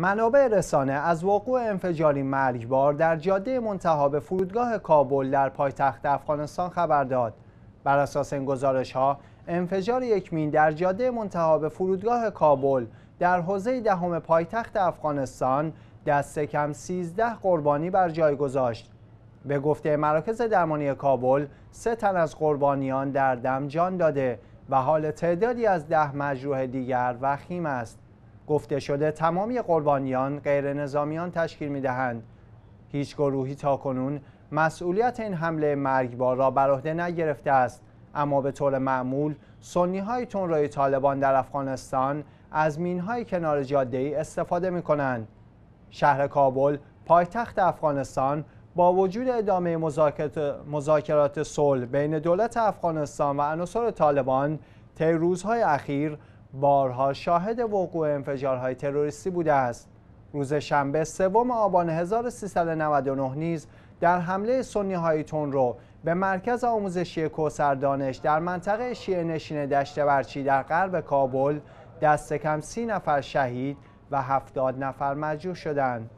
منابع رسانه از وقوع انفجاری مرگبار در جاده منتها به فرودگاه کابل در پایتخت افغانستان خبر داد. بر اساس این گزارش ها انفجار یک مین در جاده منتها به فرودگاه کابل در حوزه دهم پایتخت افغانستان دست کم 13 قربانی بر جای گذاشت. به گفته مراکز درمانی کابل سه تن از قربانیان در دم جان داده و حال تعدادی از ده مجروح دیگر وخیم است. گفته شده تمامی قربانیان غیر نظامیان تشکیل می دهند. هیچ گروهی تا کنون مسئولیت این حمله مرگبار را بر عهده نگرفته است اما به طور معمول سنی های طالبان در افغانستان از مین های کنار جاده ای استفاده می کنند. شهر کابل پایتخت افغانستان با وجود ادامه مذاکرات صلح بین دولت افغانستان و عناصر طالبان طی روزهای اخیر بارها شاهد وقوع انفجارهای تروریستی بوده است روز شنبه سوم آبان 1399 نیز در حمله سنی های تون به مرکز آموزشی کوسر دانش در منطقه شیعه نشین دشت برچی در غرب کابل دست کم سی نفر شهید و هفتاد نفر مجروح شدند.